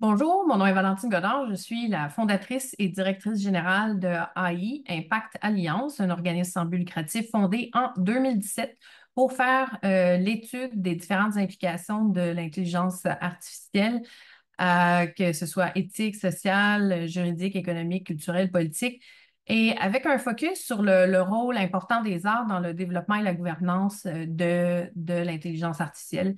Bonjour, mon nom est Valentine Godard, je suis la fondatrice et directrice générale de AI Impact Alliance, un organisme sans but lucratif fondé en 2017 pour faire euh, l'étude des différentes implications de l'intelligence artificielle, euh, que ce soit éthique, sociale, juridique, économique, culturelle, politique, et avec un focus sur le, rôle important des arts dans le développement et la gouvernance euh, de l'intelligence artificielle.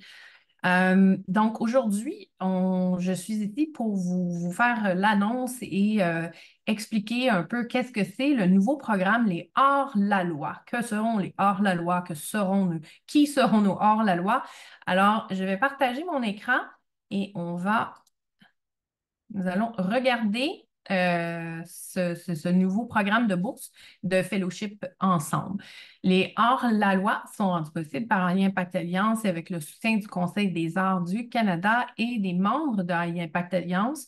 Euh, donc aujourd'hui, je suis ici pour vous, faire l'annonce et euh, expliquer un peu qu'est-ce que c'est le nouveau programme Les Hors-la-Loi. Que seront les Hors-la-Loi? Que seront nous? Qui seront nos Hors-la-Loi? Alors, je vais partager mon écran et on va, nous allons regarder euh, ce, nouveau programme de bourse de fellowship ensemble. Les hors-la-loi sont rendus possibles par impact Alliance avec le soutien du Conseil des arts du Canada et des membres de impact Alliance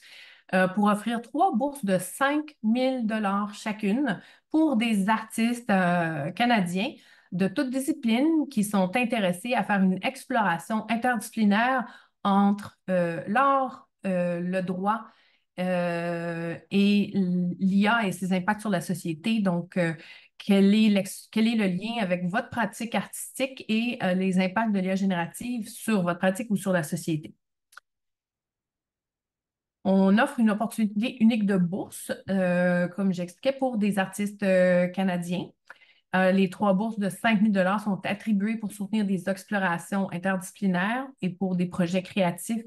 euh, pour offrir trois bourses de 5 000 chacune pour des artistes euh, canadiens de toutes disciplines qui sont intéressés à faire une exploration interdisciplinaire entre l'art, le droit euh, et l'IA et ses impacts sur la société. Donc, euh, quel, est le lien avec votre pratique artistique et euh, les impacts de l'IA générative sur votre pratique ou sur la société? On offre une opportunité unique de bourse, comme j'expliquais, pour des artistes canadiens. les trois bourses de 5 000 sont attribuées pour soutenir des explorations interdisciplinaires et pour des projets créatifs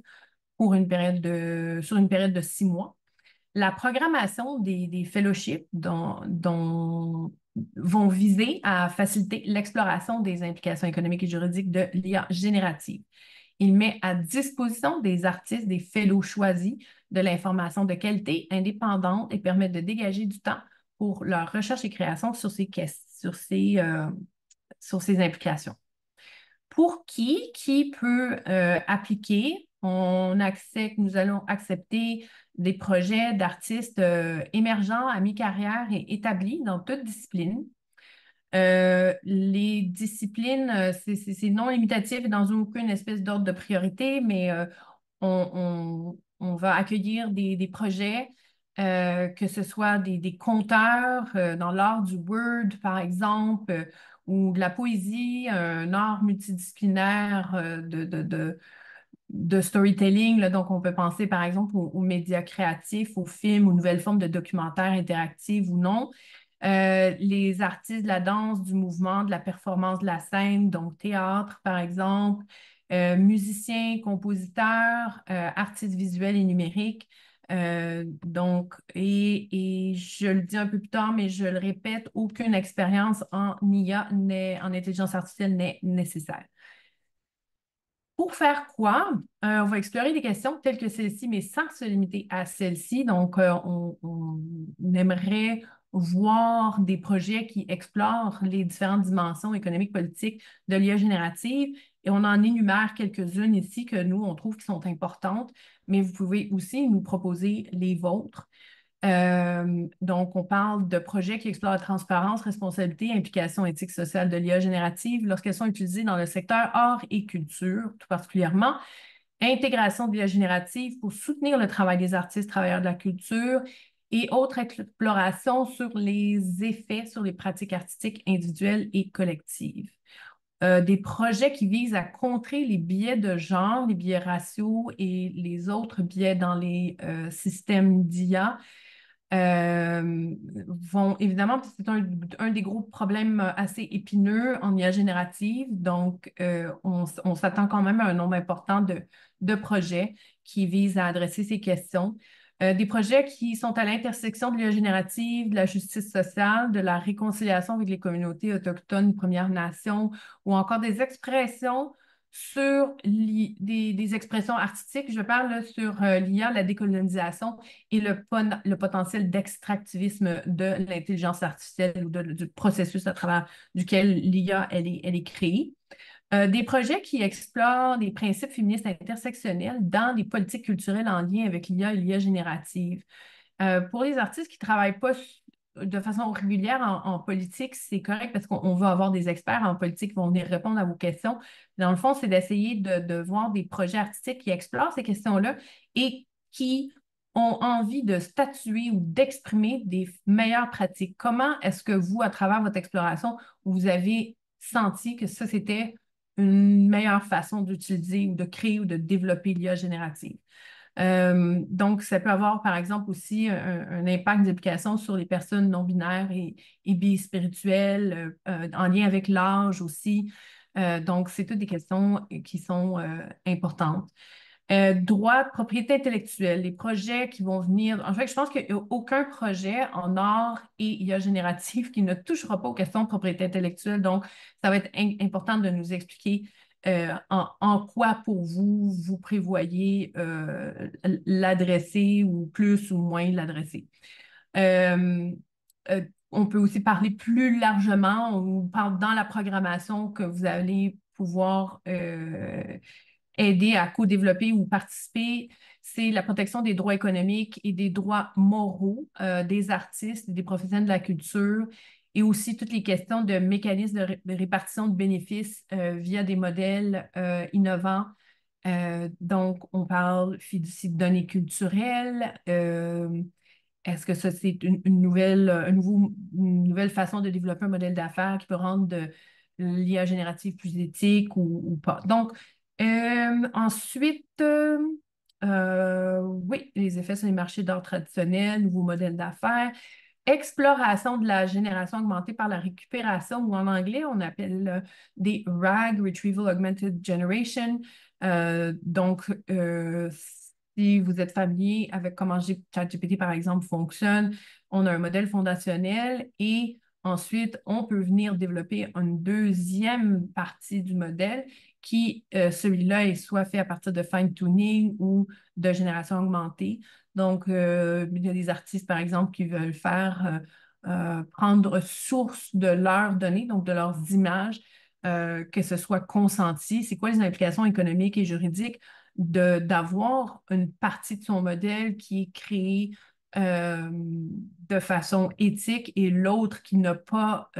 une période de, sur une période de six mois. La programmation des, fellowships dont, dont vont viser à faciliter l'exploration des implications économiques et juridiques de l'IA générative. Il met à disposition des artistes des fellows choisis de l'information de qualité indépendante et permet de dégager du temps pour leur recherche et création sur ces, sur ces, euh, sur ces implications. Pour qui? Qui peut euh, appliquer? On accepte, nous allons accepter des projets d'artistes euh, émergents à mi-carrière et établis dans toute discipline. Euh, les disciplines, euh, c'est non limitatif dans aucune espèce d'ordre de priorité, mais on, va accueillir des, projets, que ce soit des, conteurs dans l'art du Word, par exemple, ou de la poésie, un art multidisciplinaire de de storytelling. donc, on peut penser, par exemple, aux, médias créatifs, aux films, aux nouvelles formes de documentaires interactifs ou non. Euh, les artistes de la danse, du mouvement, de la performance de la scène, donc théâtre, par exemple, euh, musiciens, compositeurs, euh, artistes visuels et numériques. donc, et, et, je le dis un peu plus tard, mais je le répète, aucune expérience en IA, en intelligence artificielle n'est nécessaire. Pour faire quoi? Euh, on va explorer des questions telles que celles ci mais sans se limiter à celles ci Donc, euh, on, on, aimerait voir des projets qui explorent les différentes dimensions économiques, politiques de l'IA générative. Et on en énumère quelques-unes ici que nous, on trouve qui sont importantes, mais vous pouvez aussi nous proposer les vôtres. Euh, donc, on parle de projets qui explorent la transparence, responsabilité, implication éthique sociale de l'IA générative lorsqu'elles sont utilisées dans le secteur art et culture, tout particulièrement. Intégration de l'IA générative pour soutenir le travail des artistes, travailleurs de la culture et autres explorations sur les effets sur les pratiques artistiques individuelles et collectives. Euh, des projets qui visent à contrer les biais de genre, les biais raciaux et les autres biais dans les euh, systèmes d'IA euh, vont évidemment, c'est un, des gros problèmes euh, assez épineux en IA générative, donc euh, on, s'attend quand même à un nombre important de, projets qui visent à adresser ces questions. des projets qui sont à l'intersection de l'IA générative, de la justice sociale, de la réconciliation avec les communautés autochtones, Premières Nations, ou encore des expressions sur des, expressions artistiques. Je parle sur euh, l'IA, la décolonisation et le, le potentiel d'extractivisme de l'intelligence artificielle ou du processus à travers duquel l'IA elle est, créée. Euh, des projets qui explorent des principes féministes intersectionnels dans des politiques culturelles en lien avec l'IA et l'IA générative. Euh, pour les artistes qui ne travaillent pas de façon régulière en, politique, c'est correct parce qu'on va avoir des experts en politique qui vont venir répondre à vos questions. Dans le fond, c'est d'essayer de, de, voir des projets artistiques qui explorent ces questions-là et qui ont envie de statuer ou d'exprimer des meilleures pratiques. Comment est-ce que vous, à travers votre exploration, vous avez senti que ça, c'était une meilleure façon d'utiliser ou de créer ou de développer l'IA générative? Euh, donc, ça peut avoir, par exemple, aussi un, impact d'éducation sur les personnes non binaires et, et bispirituelles, euh, euh, en lien avec l'âge aussi. donc, c'est toutes des questions qui sont importantes. droit, propriété intellectuelle, les projets qui vont venir. En fait, je pense qu'il n'y a aucun projet en art et IA génératif qui ne touchera pas aux questions de propriété intellectuelle. Donc, ça va être important de nous expliquer euh, en, quoi pour vous vous prévoyez euh, l'adresser ou plus ou moins l'adresser. Euh, on peut aussi parler plus largement, on parle dans la programmation que vous allez pouvoir aider à co-développer ou participer, c'est la protection des droits économiques et des droits moraux des artistes et des professionnels de la culture et aussi toutes les questions de mécanismes de, répartition de bénéfices euh, via des modèles euh, innovants. Euh, donc, on parle fiducie de données culturelles. Est-ce que ça, c'est une, nouvelle, une nouvelle façon de développer un modèle d'affaires qui peut rendre de, l'IA générative plus éthique ou, pas? Donc, ensuite, oui, les effets sur les marchés d'art traditionnels, nouveaux modèles d'affaires exploration de la génération augmentée par la récupération, ou en anglais, on appelle des RAG, Retrieval Augmented Generation. Euh, donc, euh, si vous êtes familier avec comment ChatGPT, par exemple, fonctionne, on a un modèle fondationnel et ensuite, on peut venir développer une deuxième partie du modèle qui, euh, celui-là, est soit fait à partir de fine-tuning ou de génération augmentée. Donc, euh, il y a des artistes, par exemple, qui veulent faire euh, prendre source de leurs données, donc de leurs images, que ce soit consenti. C'est quoi les implications économiques et juridiques d'avoir une partie de son modèle qui est créée de façon éthique et l'autre qui n'a pas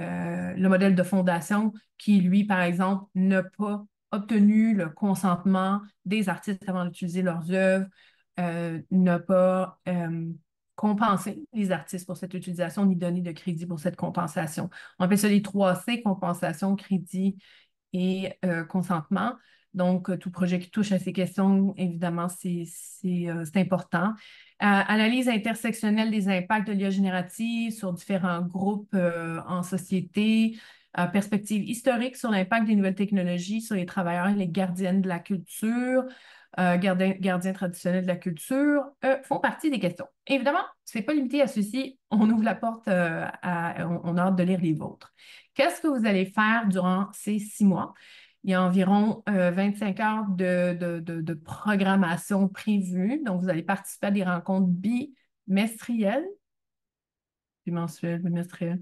euh, le modèle de fondation qui, lui, par exemple, n'a pas obtenu le consentement des artistes avant d'utiliser leurs œuvres, euh, n'a pas euh, compensé les artistes pour cette utilisation ni donné de crédit pour cette compensation. On appelle ça les trois c compensation, crédit et consentement. Donc, tout projet qui touche à ces questions, évidemment, c'est important. Euh, analyse intersectionnelle des impacts de l'IA générative sur différents groupes euh, en société, euh, perspective historique sur l'impact des nouvelles technologies sur les travailleurs les gardiennes de la culture, gardiens, traditionnels de la culture, font partie des questions. Évidemment, ce n'est pas limité à ceci. On ouvre la porte, on, on, a hâte de lire les vôtres. Qu'est-ce que vous allez faire durant ces six mois? Il y a environ 25 euh, heures de, programmation prévue. Donc, vous allez participer à des rencontres bimestrielles, bimensuelles, bimestrielles,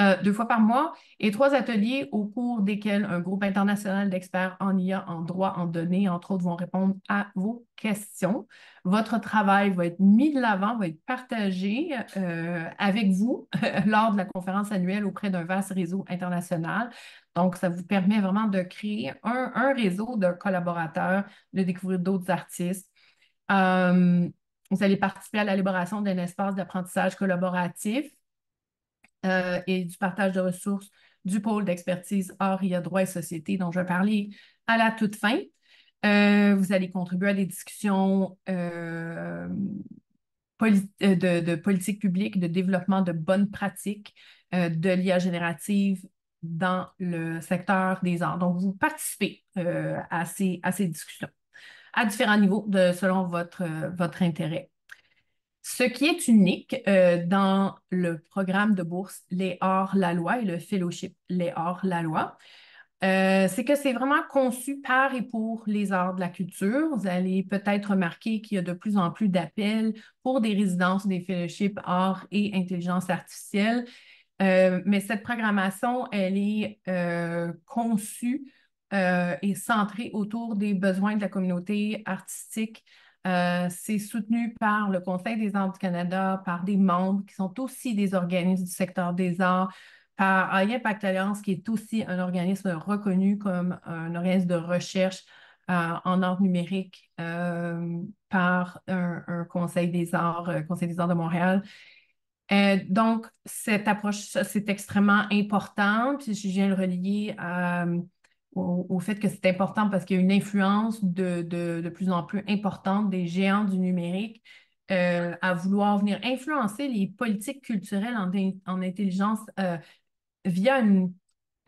euh, deux fois par mois, et trois ateliers au cours desquels un groupe international d'experts en IA, en droit, en données, entre autres, vont répondre à vos questions. Votre travail va être mis de l'avant, va être partagé euh, avec vous lors de la conférence annuelle auprès d'un vaste réseau international. Donc, ça vous permet vraiment de créer un, réseau de collaborateurs, de découvrir d'autres artistes. Euh, vous allez participer à l'élaboration d'un espace d'apprentissage collaboratif euh, et du partage de ressources du pôle d'expertise Or, IA, droit et société dont je vais parler à la toute fin. Euh, vous allez contribuer à des discussions euh, de, politique publique, de développement de bonnes pratiques, de l'IA générative dans le secteur des arts. Donc, vous participez à, ces, discussions à différents niveaux selon votre, votre intérêt. Ce qui est unique euh, dans le programme de bourse Les Hors-la-Loi et le fellowship Les Hors-la-Loi, euh, c'est que c'est vraiment conçu par et pour les arts de la culture. Vous allez peut-être remarquer qu'il y a de plus en plus d'appels pour des résidences des fellowships arts et intelligence artificielle. Euh, mais cette programmation, elle est conçue et centrée autour des besoins de la communauté artistique euh, c'est soutenu par le Conseil des arts du Canada, par des membres qui sont aussi des organismes du secteur des arts, par High Pact Alliance, qui est aussi un organisme reconnu comme un organisme de recherche euh, en arts numériques euh, par un, Conseil des arts, Conseil des arts de Montréal. donc, cette approche, c'est extrêmement important. Puis je viens le relier à au, fait que c'est important parce qu'il y a une influence de, plus en plus importante des géants du numérique euh, à vouloir venir influencer les politiques culturelles en, intelligence euh, via une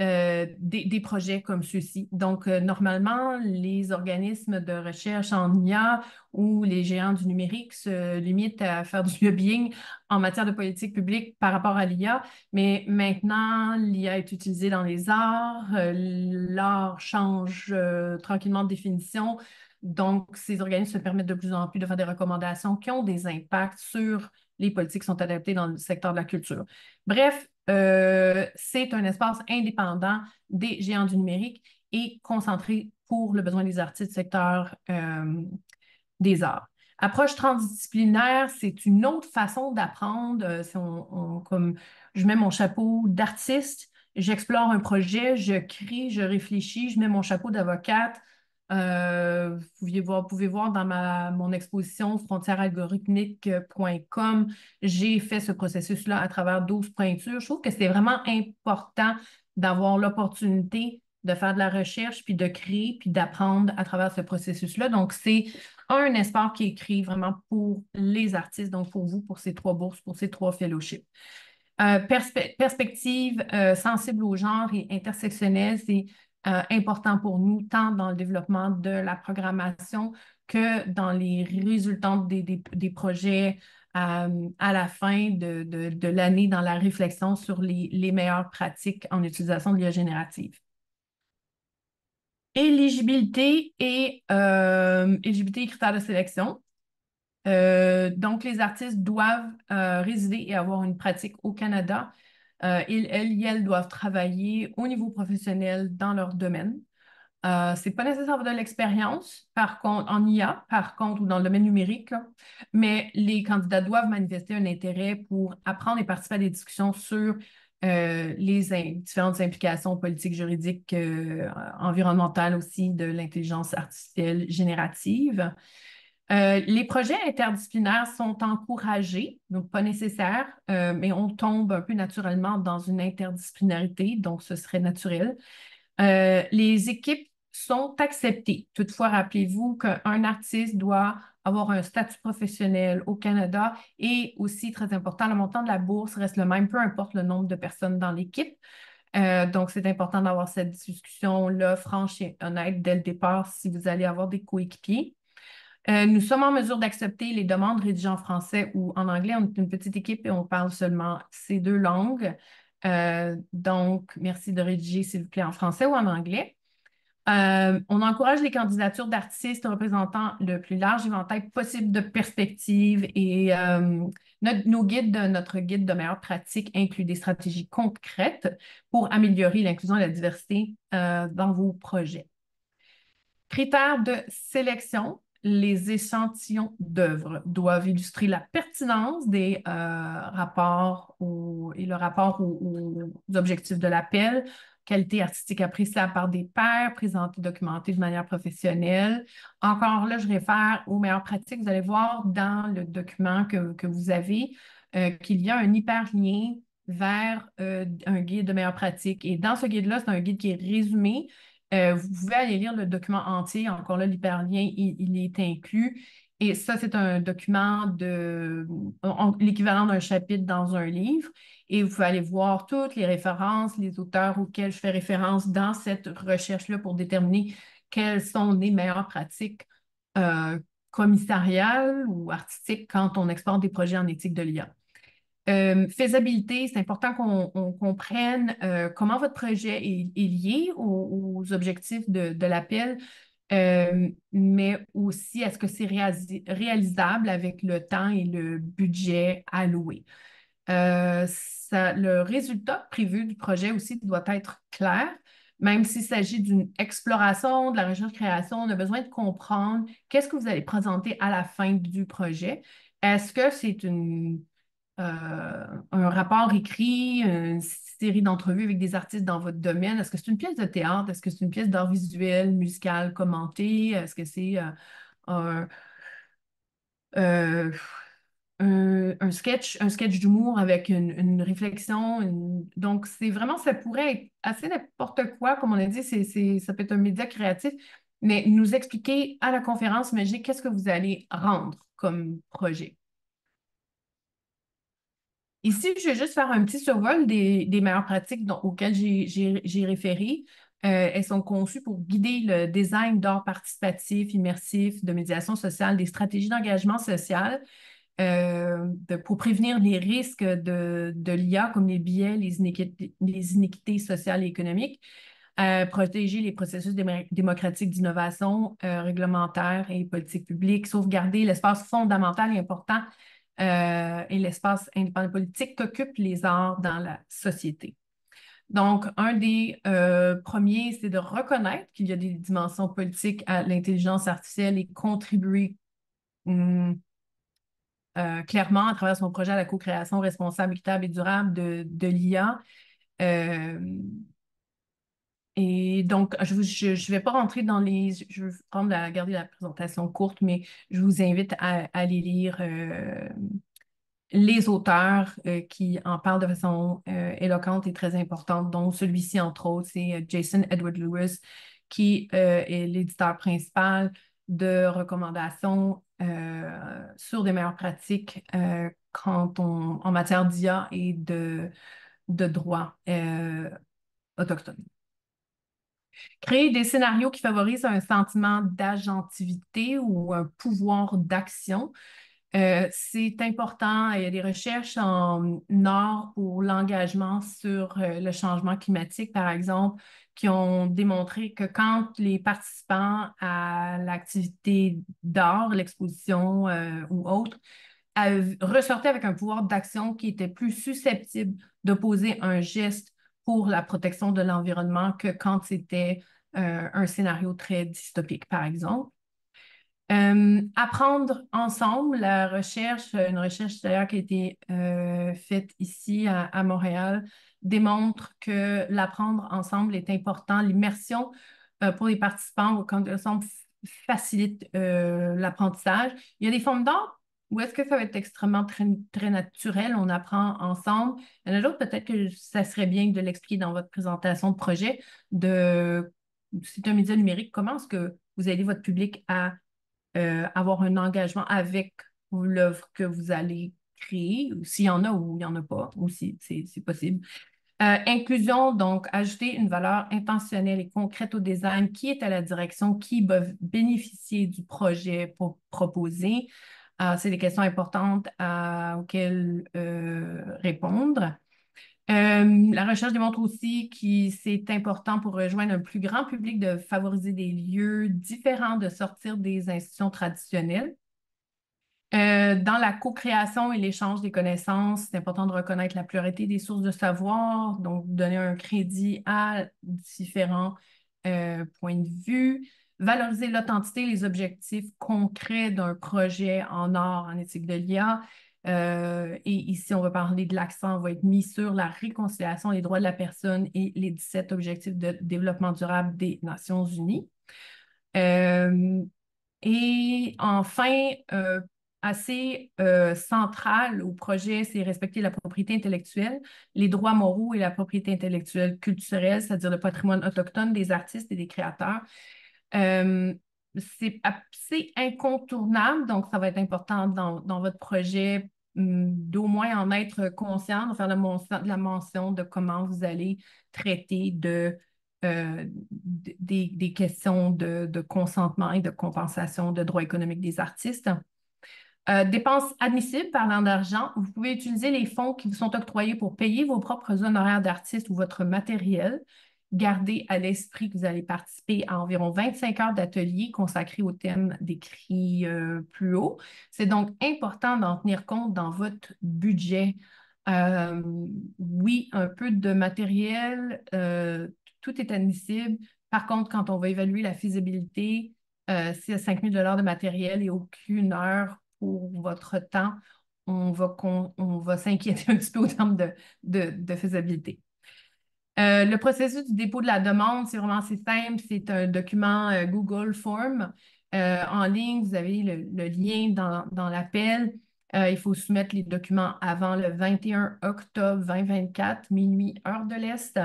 euh, des, projets comme ceux-ci. Donc, euh, normalement, les organismes de recherche en IA ou les géants du numérique se limitent à faire du lobbying en matière de politique publique par rapport à l'IA, mais maintenant, l'IA est utilisée dans les arts, euh, l'art change tranquillement de définition. Donc, ces organismes se permettent de plus en plus de faire des recommandations qui ont des impacts sur les politiques qui sont adaptées dans le secteur de la culture. Bref, euh, c'est un espace indépendant des géants du numérique et concentré pour le besoin des artistes du secteur euh, des arts. Approche transdisciplinaire, c'est une autre façon d'apprendre. Euh, comme je mets mon chapeau d'artiste, j'explore un projet, je crée, je réfléchis, je mets mon chapeau d'avocate, euh, vous, pouvez voir, dans ma, mon exposition frontièresalgorithmique.com, j'ai fait ce processus-là à travers 12 peintures. Je trouve que c'est vraiment important d'avoir l'opportunité de faire de la recherche, puis de créer, puis d'apprendre à travers ce processus-là. Donc, c'est un espoir qui est créé vraiment pour les artistes, donc pour vous, pour ces trois bourses, pour ces trois fellowships. Euh, perspective euh, sensible au genre et intersectionnelle, c'est euh, important pour nous, tant dans le développement de la programmation que dans les résultats des, projets euh, à la fin de, l'année dans la réflexion sur les, meilleures pratiques en utilisation de l'IA générative. Éligibilité et euh, éligibilité et critères de sélection. donc, les artistes doivent résider et avoir une pratique au Canada euh, elles et elles doivent travailler au niveau professionnel dans leur domaine. Euh, c'est pas nécessaire de l'expérience, en IA, par contre, ou dans le domaine numérique, mais les candidats doivent manifester un intérêt pour apprendre et participer à des discussions sur euh, les différentes implications politiques, juridiques, euh, environnementales aussi, de l'intelligence artificielle générative. Euh, les projets interdisciplinaires sont encouragés, donc pas nécessaires, euh, mais on tombe un peu naturellement dans une interdisciplinarité, donc ce serait naturel. Euh, les équipes sont acceptées. Toutefois, rappelez-vous qu'un artiste doit avoir un statut professionnel au Canada et aussi, très important, le montant de la bourse reste le même, peu importe le nombre de personnes dans l'équipe. donc, c'est important d'avoir cette discussion-là franche et honnête dès le départ si vous allez avoir des coéquipiers. Euh, nous sommes en mesure d'accepter les demandes rédigées en français ou en anglais. On est une petite équipe et on parle seulement ces deux langues. Euh, donc, merci de rédiger, s'il vous plaît, en français ou en anglais. Euh, on encourage les candidatures d'artistes représentant le plus large éventail possible de perspectives et notre, nos guides, notre guide de meilleures pratiques inclut des stratégies concrètes pour améliorer l'inclusion et la diversité dans vos projets. Critères de sélection les échantillons d'œuvres doivent illustrer la pertinence des euh, rapports et le rapport aux, objectifs de l'appel, qualité artistique appréciable par des pairs, présentée, documentée de manière professionnelle. Encore là, je réfère aux meilleures pratiques. Vous allez voir dans le document que, vous avez euh, qu'il y a un hyperlien vers euh, un guide de meilleures pratiques. Et dans ce guide-là, c'est un guide qui est résumé euh, vous pouvez aller lire le document entier. Encore là, l'hyperlien, il, est inclus. Et ça, c'est un document de l'équivalent d'un chapitre dans un livre. Et vous pouvez aller voir toutes les références, les auteurs auxquels je fais référence dans cette recherche-là pour déterminer quelles sont les meilleures pratiques euh, commissariales ou artistiques quand on exporte des projets en éthique de l'IA. Euh, faisabilité, c'est important qu'on comprenne euh, comment votre projet est, lié aux, objectifs de, l'appel, euh, mais aussi est-ce que c'est réalisable avec le temps et le budget alloué. le résultat prévu du projet aussi doit être clair. Même s'il s'agit d'une exploration, de la recherche-création, on a besoin de comprendre qu'est-ce que vous allez présenter à la fin du projet. Est-ce que c'est une euh, un rapport écrit, une série d'entrevues avec des artistes dans votre domaine? Est-ce que c'est une pièce de théâtre? Est-ce que c'est une pièce d'art visuel, musical, commenté? Est-ce que c'est euh, euh, un, sketch, un sketch d'humour avec une, réflexion. Donc, c'est vraiment, ça pourrait être assez n'importe quoi, comme on a dit, c'est, ça peut être un média créatif, mais nous expliquer à la conférence magique qu'est-ce que vous allez rendre comme projet. Ici, je vais juste faire un petit survol des, meilleures pratiques auxquelles j'ai référé. Euh, elles sont conçues pour guider le design d'art participatif, immersif, de médiation sociale, des stratégies d'engagement social euh, pour prévenir les risques de, l'IA comme les biais, les inéquités, sociales et économiques, euh, protéger les processus démocratiques d'innovation réglementaire et politique publique, sauvegarder l'espace fondamental et important euh, et l'espace indépendant politique qu'occupent les arts dans la société. Donc, un des euh, premiers, c'est de reconnaître qu'il y a des dimensions politiques à l'intelligence artificielle et contribuer hum, euh, clairement à travers son projet à la co-création responsable, équitable et durable de, l'IA. Et donc, je ne vais pas rentrer dans les... Je vais prendre la garder la présentation courte, mais je vous invite à, aller lire euh, les auteurs euh, qui en parlent de façon euh, éloquente et très importante, dont celui-ci, entre autres, c'est Jason Edward Lewis, qui est l'éditeur principal de recommandations sur des meilleures pratiques quand on, en matière d'IA et de, de droit autochtone. Créer des scénarios qui favorisent un sentiment d'agentivité ou un pouvoir d'action. Euh, c'est important. Il y a des recherches en Nord pour l'engagement sur euh, le changement climatique, par exemple, qui ont démontré que quand les participants à l'activité d'art, l'exposition euh, ou autre, ressortaient avec un pouvoir d'action qui était plus susceptible de poser un geste pour la protection de l'environnement que quand c'était euh, un scénario très dystopique, par exemple. Euh, apprendre ensemble la recherche, une recherche d'ailleurs qui a été euh, faite ici à, Montréal, démontre que l'apprendre ensemble est important. L'immersion pour les participants au ensemble facilite l'apprentissage. Il y a des formes d'art ou est-ce que ça va être extrêmement très, naturel, on apprend ensemble? Il y en a d'autres, peut-être que ça serait bien de l'expliquer dans votre présentation de projet, de c'est un média numérique, comment est-ce que vous aidez votre public à euh, avoir un engagement avec l'œuvre que vous allez créer, s'il y en a ou il n'y en a pas, ou si c'est possible. Euh, inclusion, donc ajouter une valeur intentionnelle et concrète au design, qui est à la direction, qui va bénéficier du projet proposé? Ah, c'est des questions importantes euh, auxquelles euh, répondre. Euh, la recherche démontre aussi que c'est important pour rejoindre un plus grand public de favoriser des lieux différents, de sortir des institutions traditionnelles. dans la co-création et l'échange des connaissances, c'est important de reconnaître la pluralité des sources de savoir, donc donner un crédit à différents points de vue valoriser l'authenticité, les objectifs concrets d'un projet en or, en éthique de l'IA. Euh, et ici, on va parler de l'accent, va être mis sur la réconciliation des droits de la personne et les 17 objectifs de développement durable des Nations Unies. Euh, et enfin, euh, assez central au projet, c'est respecter la propriété intellectuelle, les droits moraux et la propriété intellectuelle culturelle, c'est-à-dire le patrimoine autochtone des artistes et des créateurs. Euh, c'est incontournable, donc ça va être important dans, votre projet hum, d'au moins en être conscient, de faire la, mention de comment vous allez traiter euh, des, questions de, consentement et de compensation de droits économiques des artistes. Euh, dépenses admissibles, parlant d'argent, vous pouvez utiliser les fonds qui vous sont octroyés pour payer vos propres honoraires d'artistes ou votre matériel gardez à l'esprit que vous allez participer à environ 25 heures d'atelier consacré au thème décrit euh, plus haut. C'est donc important d'en tenir compte dans votre budget. Euh, oui, un peu de matériel, euh, tout est admissible. Par contre, quand on va évaluer la faisabilité, a 5 000 de matériel et aucune heure pour votre temps. On va, s'inquiéter un petit peu au terme de faisabilité. Euh, le processus du dépôt de la demande, c'est vraiment assez simple. C'est un document euh, Google Form. Euh, en ligne, vous avez le, lien dans, l'appel. il faut soumettre les documents avant le 21 octobre 2024, minuit, heure de l'Est.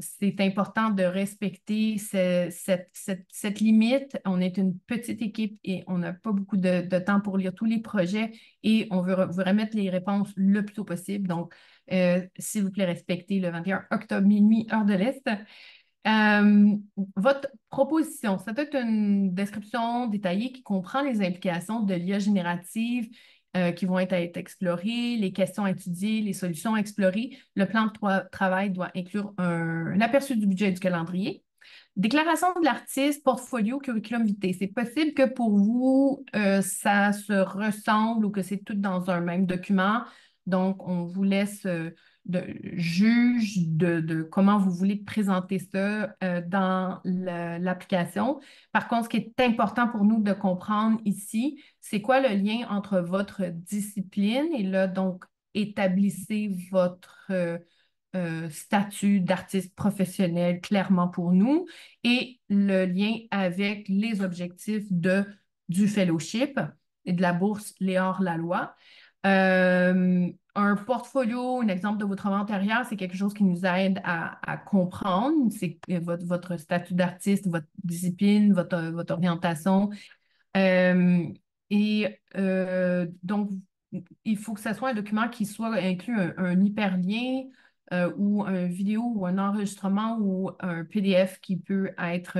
c'est important de respecter cette, limite. On est une petite équipe et on n'a pas beaucoup de, temps pour lire tous les projets et on veut, vous remettre les réponses le plus tôt possible. Donc, euh, s'il vous plaît, respectez le 21 octobre minuit, heure de l'Est. Euh, votre proposition, ça doit être une description détaillée qui comprend les implications de l'IA générative euh, qui vont être, être, explorées, les questions étudiées, les solutions explorées. Le plan de travail doit inclure un, aperçu du budget et du calendrier. Déclaration de l'artiste, portfolio, curriculum vitae. C'est possible que pour vous, ça se ressemble ou que c'est tout dans un même document. Donc, on vous laisse euh, juge de, comment vous voulez présenter ça euh, dans l'application. Par contre, ce qui est important pour nous de comprendre ici, c'est quoi le lien entre votre discipline et là, donc, établissez votre euh, statut d'artiste professionnel clairement pour nous et le lien avec les objectifs de, du fellowship et de la bourse Léor Laloy. Euh, un portfolio, un exemple de votre œuvre antérieure, c'est quelque chose qui nous aide à, comprendre c'est votre, statut d'artiste, votre discipline, votre, orientation. Euh, et euh, donc, il faut que ce soit un document qui soit inclus un, hyperlien ou un vidéo ou un enregistrement ou un PDF qui peut être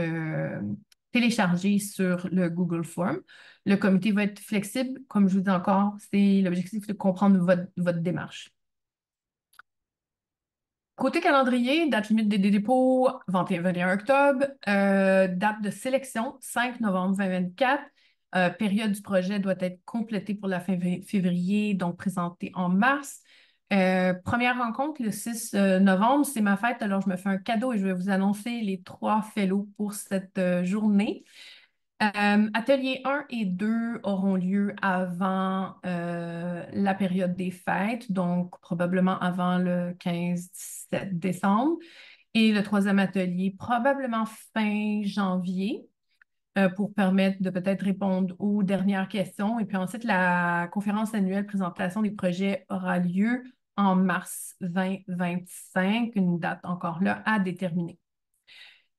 télécharger sur le Google Form. Le comité va être flexible. Comme je vous dis encore, c'est l'objectif de comprendre votre, démarche. Côté calendrier, date limite des dépôts 21 octobre, euh, date de sélection 5 novembre 2024, euh, période du projet doit être complétée pour la fin février, donc présentée en mars. Euh, première rencontre le 6 euh, novembre, c'est ma fête, alors je me fais un cadeau et je vais vous annoncer les trois fellows pour cette euh, journée. ateliers 1 et 2 auront lieu avant la période des fêtes, donc probablement avant le 15-17 décembre. Et le troisième atelier, probablement fin janvier pour permettre de peut-être répondre aux dernières questions. Et puis ensuite, la conférence annuelle présentation des projets aura lieu en mars 2025, une date encore là à déterminer.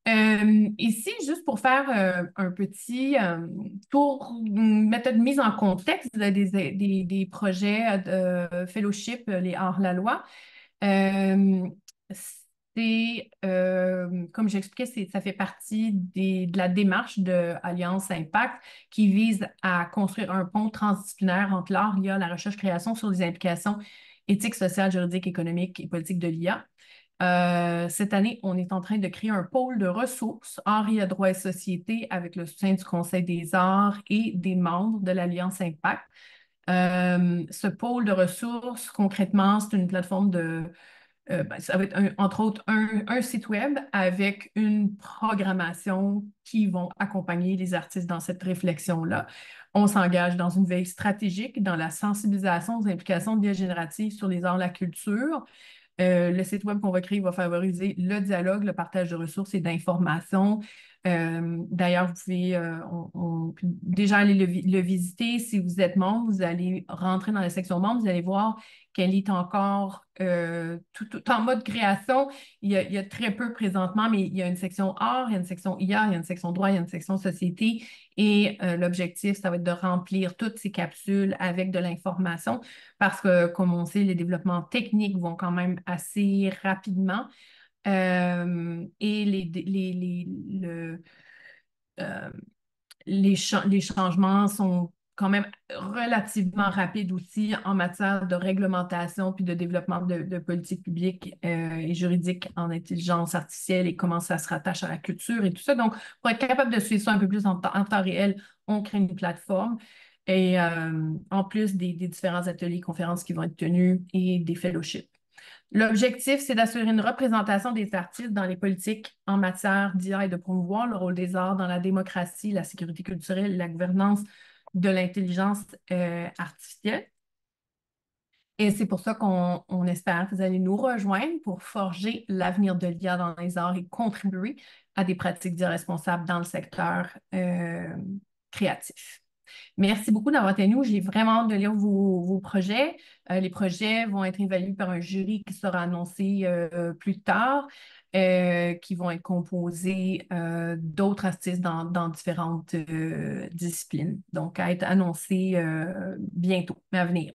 Euh, ici, juste pour faire euh, un petit euh, tour, une méthode mise en contexte des, projets de fellowship, les arts, la loi c'est, comme j'expliquais, ça fait partie de la démarche de Alliance Impact qui vise à construire un pont transdisciplinaire entre l'art, l'IA, la recherche-création sur les implications éthique sociale, juridique, économique et politique de l'IA. Euh, cette année, on est en train de créer un pôle de ressources en à droit et société avec le soutien du Conseil des arts et des membres de l'Alliance Impact. Euh, ce pôle de ressources, concrètement, c'est une plateforme de... Euh, ben, ça va être entre autres un, un, site web avec une programmation qui vont accompagner les artistes dans cette réflexion-là. On s'engage dans une veille stratégique, dans la sensibilisation aux implications biogénératives sur les arts, la culture. Euh, le site web qu'on va créer va favoriser le dialogue, le partage de ressources et d'informations, euh, d'ailleurs, vous pouvez euh, déjà aller le, visiter. Si vous êtes membre, vous allez rentrer dans la section membre, vous allez voir qu'elle est encore euh, tout, en mode création. Il y, a, très peu présentement, mais il y a une section art, il y a une section IA, il y a une section droit, il y a une section société. Et l'objectif, ça va être de remplir toutes ces capsules avec de l'information parce que, comme on sait, les développements techniques vont quand même assez rapidement. Euh, et les, euh, les, changements sont quand même relativement rapides aussi en matière de réglementation puis de développement de, de politique publique euh, et juridique en intelligence artificielle et comment ça se rattache à la culture et tout ça. Donc, pour être capable de suivre ça un peu plus en, temps réel, on crée une plateforme. Et en plus des, différents ateliers, conférences qui vont être tenus et des fellowships. L'objectif, c'est d'assurer une représentation des artistes dans les politiques en matière d'IA et de promouvoir le rôle des arts dans la démocratie, la sécurité culturelle, la gouvernance de l'intelligence euh, artificielle. Et c'est pour ça qu'on espère que vous allez nous rejoindre pour forger l'avenir de l'IA dans les arts et contribuer à des pratiques d'irresponsables dans le secteur euh, créatif. Merci beaucoup d'avoir été nous. J'ai vraiment hâte de lire vos, projets. Euh, les projets vont être évalués par un jury qui sera annoncé euh, plus tard, euh, qui vont être composés d'autres artistes dans, dans différentes disciplines. Donc, à être annoncés bientôt, mais à venir.